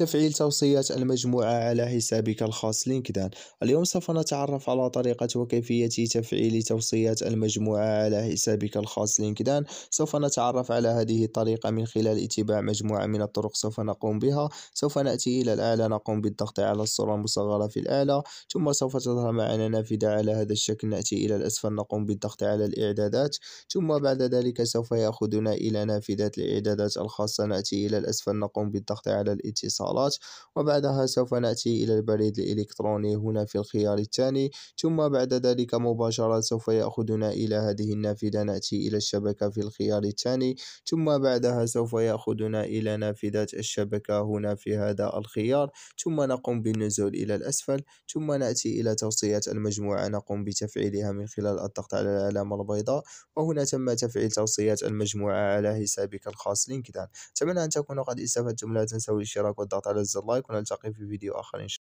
تفعيل توصيات المجموعة على حسابك الخاص لينكدان اليوم سوف نتعرف على طريقة وكيفية تفعيل توصيات المجموعة على حسابك الخاص لينكدان سوف نتعرف على هذه الطريقة من خلال اتباع مجموعة من الطرق سوف نقوم بها سوف نأتي إلى الأعلى نقوم بالضغط على الصورة المصغرة في الأعلى ثم سوف تظهر معنا نافذة على هذا الشكل نأتي إلى الأسفل نقوم بالضغط على الإعدادات ثم بعد ذلك سوف يأخذنا إلى نافذة الإعدادات الخاصة نأتي إلى الأسفل نقوم بالضغط على الاتصال الإشارات وبعدها سوف نأتي إلى البريد الإلكتروني هنا في الخيار الثاني ثم بعد ذلك مباشرة سوف يأخذنا إلى هذه النافذة نأتي إلى الشبكة في الخيار الثاني ثم بعدها سوف يأخذنا إلى نافذة الشبكة هنا في هذا الخيار ثم نقوم بالنزول إلى الأسفل ثم نأتي إلى توصية المجموعة نقوم بتفعيلها من خلال الضغط على العلامة البيضاء وهنا تم تفعيل توصيات المجموعة على حسابك الخاص لينكدان أتمنى أن تكونوا قد استفدتم لا تنسوا الاشتراك الضغط على زر لايك ونلتقي في فيديو آخر إن شاء الله